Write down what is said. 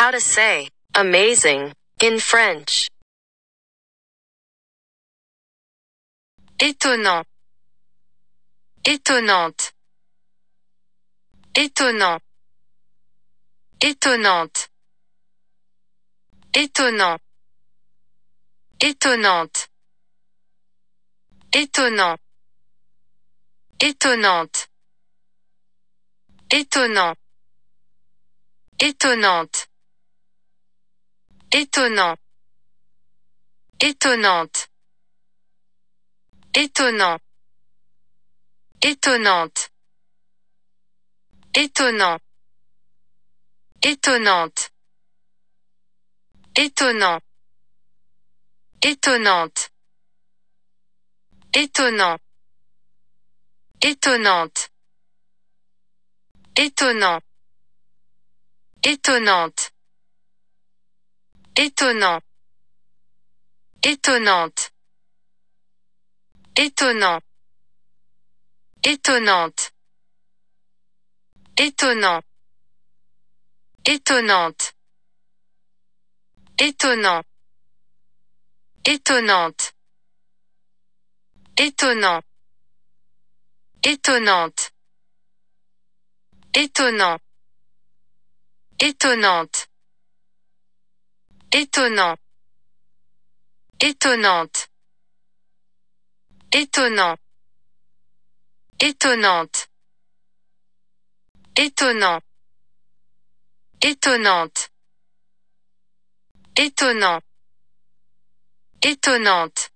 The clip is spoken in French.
how to say amazing in French. Étonnant. Étonnante. Étonnant. Étonnante. Étonnant. Étonnante. Étonnant. Étonnante. Étonnant. Étonnante. Étonnant. Étonnante. Étonnant. Étonnante. Étonnant. Étonnante. Étonnant. Étonnante. Étonnant. Étonnante. Étonnant. Étonnante. Étonnant. Étonnante. Étonnant. Étonnante. Étonnant. Étonnante. Étonnant. Étonnante. Étonnant. Étonnante. Étonnant. Étonnante étonnant, étonnante, étonnant, étonnante, étonnant, étonnante, étonnant, étonnante.